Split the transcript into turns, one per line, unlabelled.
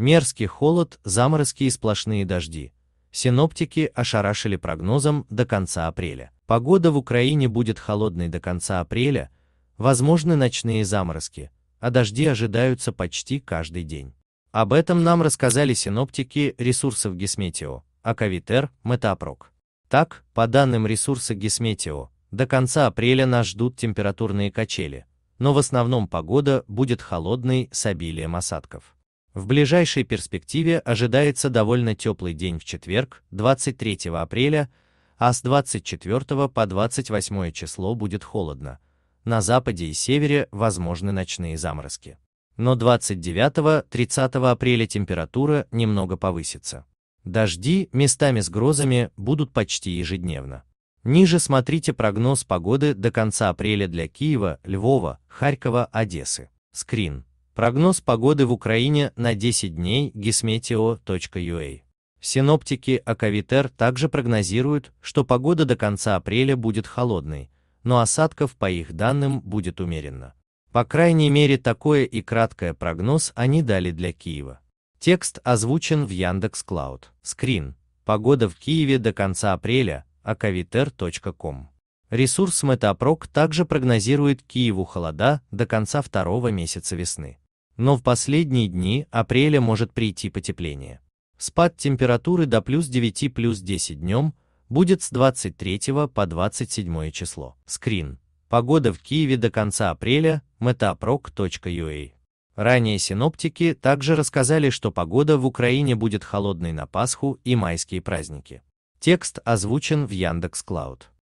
Мерзкий холод, заморозки и сплошные дожди. Синоптики ошарашили прогнозом до конца апреля. Погода в Украине будет холодной до конца апреля, возможны ночные заморозки, а дожди ожидаются почти каждый день. Об этом нам рассказали синоптики ресурсов Гесметео, Аковитер, Метапрок. Так, по данным ресурса Гесметео, до конца апреля нас ждут температурные качели, но в основном погода будет холодной с обилием осадков. В ближайшей перспективе ожидается довольно теплый день в четверг, 23 апреля, а с 24 по 28 число будет холодно. На западе и севере возможны ночные заморозки. Но 29-30 апреля температура немного повысится. Дожди, местами с грозами, будут почти ежедневно. Ниже смотрите прогноз погоды до конца апреля для Киева, Львова, Харькова, Одессы. Скрин. Прогноз погоды в Украине на 10 дней gismeteo.ua. Синоптики Аковитер также прогнозируют, что погода до конца апреля будет холодной, но осадков, по их данным, будет умеренно. По крайней мере, такое и краткое прогноз они дали для Киева. Текст озвучен в Яндекс Клауд. Скрин. Погода в Киеве до конца апреля. Акавитер.ком. Ресурс Метапрок также прогнозирует Киеву холода до конца второго месяца весны но в последние дни апреля может прийти потепление. Спад температуры до плюс 9 плюс 10 днем будет с 23 по 27 число. Скрин. Погода в Киеве до конца апреля, metaproc.ua. Ранее синоптики также рассказали, что погода в Украине будет холодной на Пасху и майские праздники. Текст озвучен в Яндекс.Клауд.